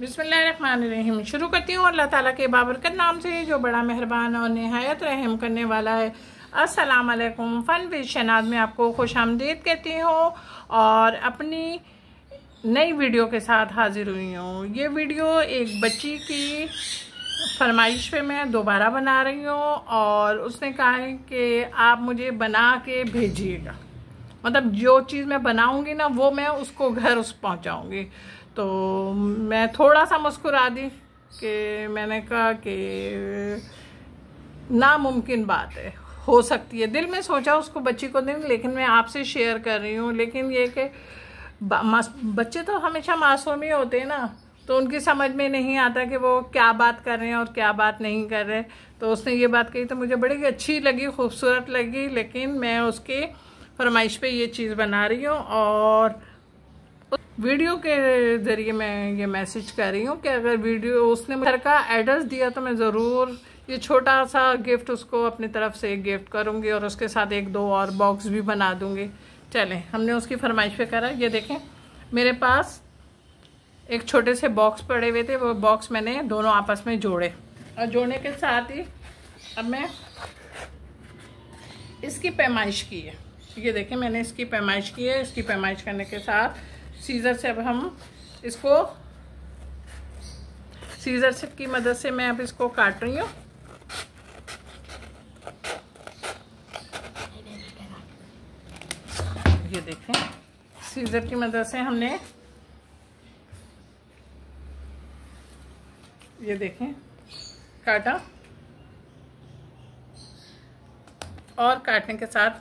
बिसमीम शुरू करती हूँ अल्लाह ताला के बाबरकत नाम से जो बड़ा मेहरबान और नहायत रहम करने वाला है अस्सलाम वालेकुम फ़न विद में आपको खुश आमदीद कहती हूँ और अपनी नई वीडियो के साथ हाज़िर हुई हूँ ये वीडियो एक बच्ची की फरमाइश पे मैं दोबारा बना रही हूँ और उसने कहा है कि आप मुझे बना के भेजिएगा मतलब जो चीज़ मैं बनाऊँगी ना वो मैं उसको घर उस पहुँचाऊँगी तो मैं थोड़ा सा मुस्कुरा दी कि मैंने कहा कि नामुमकिन बात है हो सकती है दिल में सोचा उसको बच्ची को दें लेकिन मैं आपसे शेयर कर रही हूँ लेकिन ये कि बच्चे तो हमेशा मासूम ही होते हैं ना तो उनकी समझ में नहीं आता कि वो क्या बात कर रहे हैं और क्या बात नहीं कर रहे तो उसने ये बात कही तो मुझे बड़ी अच्छी लगी खूबसूरत लगी लेकिन मैं उसकी फरमाइश पे ये चीज़ बना रही हूँ और वीडियो के ज़रिए मैं ये मैसेज कर रही हूँ कि अगर वीडियो उसने घर का एड्रेस दिया तो मैं ज़रूर ये छोटा सा गिफ्ट उसको अपनी तरफ से एक गिफ्ट करूँगी और उसके साथ एक दो और बॉक्स भी बना दूँगी चलें हमने उसकी फरमाइश पे करा ये देखें मेरे पास एक छोटे से बॉक्स पड़े हुए थे वो बॉक्स मैंने दोनों आपस में जोड़े और जोड़ने के साथ ही अब मैं इसकी पैमाइश की है ये देखें मैंने इसकी पैमाइश की है इसकी पैमाइश करने के साथ सीज़र से अब हम इसको सीज़र से की मदद से मैं अब इसको काट रही हूँ ये देखें सीज़र की मदद से हमने ये देखें काटा और काटने के साथ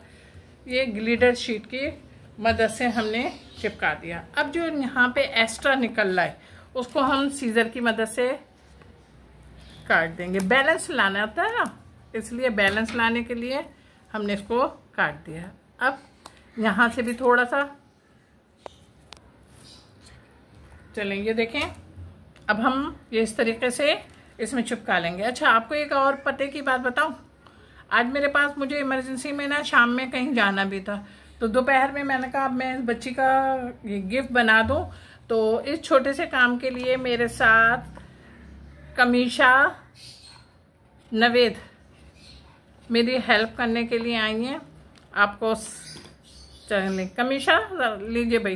ये ग्लिडर शीट की मदद से हमने चिपका दिया अब जो यहाँ पे एक्स्ट्रा निकल रहा है उसको हम सीज़र की मदद से काट देंगे बैलेंस लाना होता है ना इसलिए बैलेंस लाने के लिए हमने इसको काट दिया अब यहाँ से भी थोड़ा सा ये देखें अब हम ये इस तरीके से इसमें चिपका लेंगे अच्छा आपको एक और पते की बात बताऊं आज मेरे पास मुझे इमरजेंसी में ना शाम में कहीं जाना भी था तो दोपहर में मैंने कहा अब मैं इस बच्ची का गिफ्ट बना दूं तो इस छोटे से काम के लिए मेरे साथ कमीशा नवेद मेरी हेल्प करने के लिए आई हैं आपको चलने कमीशा लीजिए भाई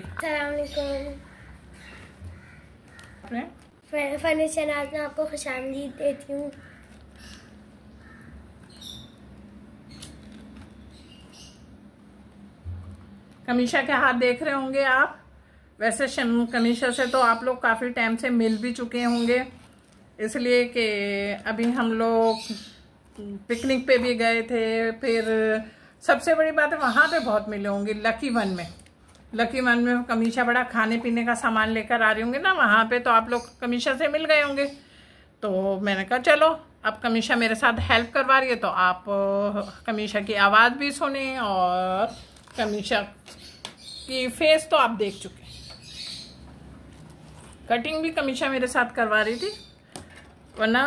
फर्नीचर आज मैं आपको खुश देती हूँ कमीशा के हाथ देख रहे होंगे आप वैसे कमीशा से तो आप लोग काफ़ी टाइम से मिल भी चुके होंगे इसलिए कि अभी हम लोग पिकनिक पे भी गए थे फिर सबसे बड़ी बात है वहाँ पे बहुत मिले होंगे लकी वन में लकी वन में कमीशा बड़ा खाने पीने का सामान लेकर आ रही होंगे ना वहाँ पे तो आप लोग कमीशा से मिल गए होंगे तो मैंने कहा चलो अब कमीशा मेरे साथ हेल्प करवा रही है तो आप कमीशा की आवाज़ भी सुने और कमीशा की फेस तो आप देख चुके कटिंग भी कमीशा मेरे साथ करवा रही थी वरना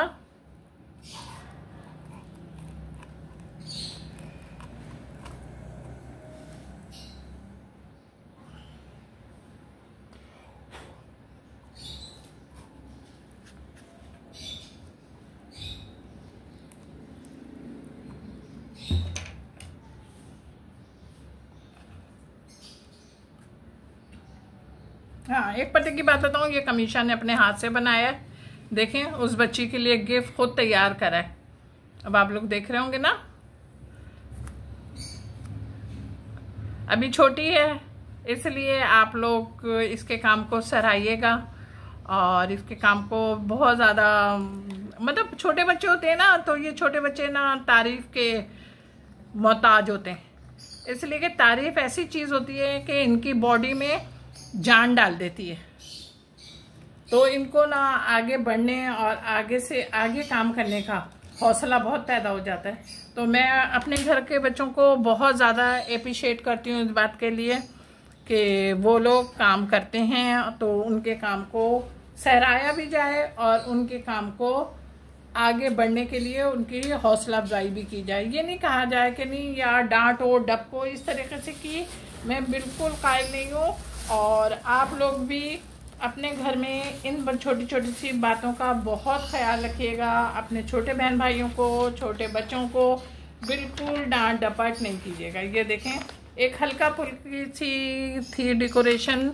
हाँ एक पते की बात बताऊँ ये कमीशा ने अपने हाथ से बनाया है देखें उस बच्ची के लिए गिफ्ट खुद तैयार करा है अब आप लोग देख रहे होंगे ना अभी छोटी है इसलिए आप लोग इसके काम को सराहिएगा और इसके काम को बहुत ज़्यादा मतलब छोटे बच्चे होते हैं ना तो ये छोटे बच्चे ना तारीफ़ के मोहताज होते हैं इसलिए कि तारीफ़ ऐसी चीज़ होती है कि इनकी बॉडी में जान डाल देती है तो इनको ना आगे बढ़ने और आगे से आगे काम करने का हौसला बहुत पैदा हो जाता है तो मैं अपने घर के बच्चों को बहुत ज़्यादा अप्रिशिएट करती हूँ इस बात के लिए कि वो लोग काम करते हैं तो उनके काम को सहराया भी जाए और उनके काम को आगे बढ़ने के लिए उनकी हौसला अफजाई भी की जाए ये नहीं कहा जाए कि नहीं यार डांट हो डपको इस तरीके से कि मैं बिल्कुल कायल नहीं हूँ और आप लोग भी अपने घर में इन छोटी छोटी सी बातों का बहुत ख्याल रखिएगा अपने छोटे बहन भाइयों को छोटे बच्चों को बिल्कुल डांट डपट नहीं कीजिएगा ये देखें एक हल्का फुल्की सी थी डेकोरेशन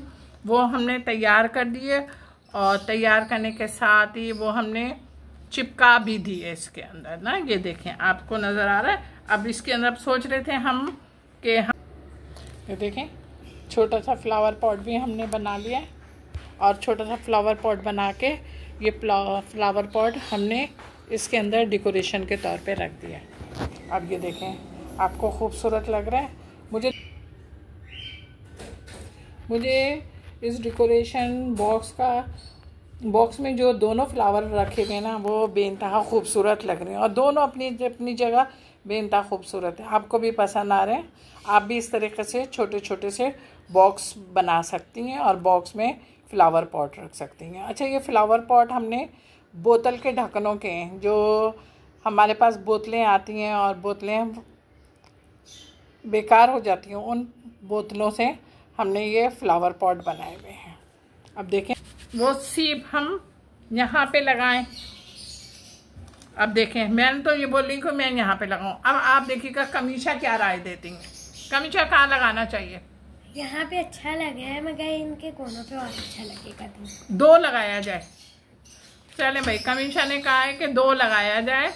वो हमने तैयार कर दिए और तैयार करने के साथ ही वो हमने चिपका भी दिए इसके अंदर ना ये देखें आपको नज़र आ रहा है अब इसके अंदर आप सोच रहे थे हम कि हम ये देखें छोटा सा फ्लावर पॉट भी हमने बना लिया और छोटा सा फ्लावर पॉट बना के ये फ्लावर पॉट हमने इसके अंदर डेकोरेशन के तौर पे रख दिया अब ये देखें आपको खूबसूरत लग रहा है मुझे मुझे इस डेकोरेशन बॉक्स का बॉक्स में जो दोनों फ्लावर रखे हुए ना वो बेनतहा खूबसूरत लग रहे हैं और दोनों अपनी अपनी जगह बेनता खूबसूरत है आपको भी पसंद आ रहे हैं आप भी इस तरीके से छोटे छोटे से बॉक्स बना सकती हैं और बॉक्स में फ्लावर पॉट रख सकती हैं अच्छा ये फ्लावर पॉट हमने बोतल के ढक्कनों के हैं जो हमारे पास बोतलें आती हैं और बोतलें बेकार हो जाती हैं उन बोतलों से हमने ये फ्लावर पॉट बनाए हुए हैं अब देखें वो सीप हम यहाँ पे लगाएं अब देखें मैंने तो ये बोली कि मैं यहाँ पे लगाऊँ अब आप देखिएगा कमीशा क्या राय देती हैं कमीशा कहाँ लगाना चाहिए यहाँ पे अच्छा लगे है मगर इनके कोनों पे और अच्छा लगेगा तो दो लगाया जाए चले भाई कमीशा ने कहा है कि दो लगाया जाए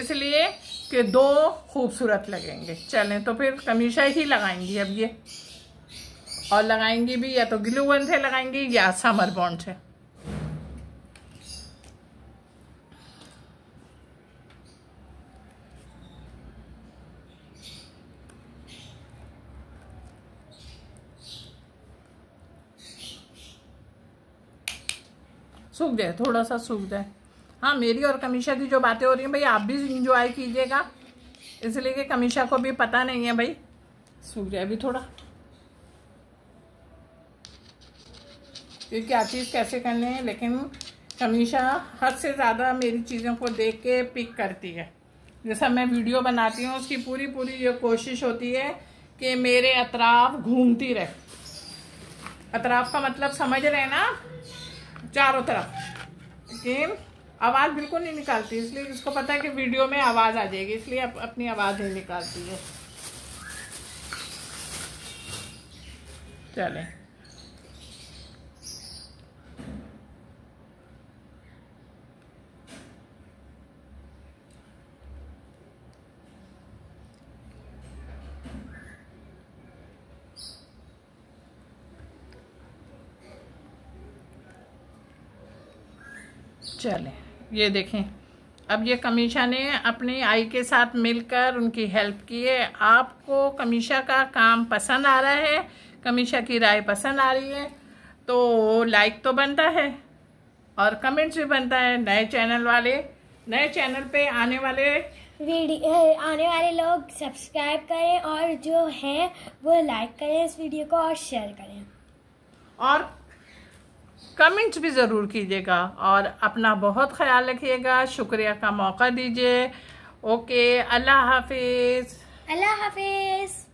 इसलिए कि दो खूबसूरत लगेंगे चलें तो फिर कमीशा ही लगाएंगी अब ये और लगाएंगी भी या तो ग्लू वन से लगाएंगी या समर बॉन्ड से सूख जाए थोड़ा सा सूख जाए हाँ मेरी और कमीशा की जो बातें हो रही हैं भाई आप भी इंजॉय कीजिएगा इसलिए कि कमीशा को भी पता नहीं है भाई सूख जाए अभी थोड़ा क्योंकि क्या चीज़ कैसे करने हैं लेकिन कमीशा हद से ज़्यादा मेरी चीज़ों को देख के पिक करती है जैसा मैं वीडियो बनाती हूँ उसकी पूरी पूरी ये कोशिश होती है कि मेरे अतराफ घूमती रहे अतराफ का मतलब समझ रहे ना चारों तरफ लेकिन आवाज़ बिल्कुल नहीं निकालती इसलिए इसको पता है कि वीडियो में आवाज़ आ जाएगी इसलिए अप, अपनी आवाज़ नहीं निकालती है चलें चलें ये देखें अब ये कमीशा ने अपनी आई के साथ मिलकर उनकी हेल्प की है आपको कमीशा का काम पसंद आ रहा है कमीशा की राय पसंद आ रही है तो लाइक तो बनता है और कमेंट्स भी बनता है नए चैनल वाले नए चैनल पे आने वाले वीडियो आने वाले लोग सब्सक्राइब करें और जो है वो लाइक करें इस वीडियो को और शेयर करें और कमेंट्स भी ज़रूर कीजिएगा और अपना बहुत ख्याल रखिएगा शुक्रिया का मौका दीजिए ओके अल्लाह हाफिज़ अल्लाह हाफिज़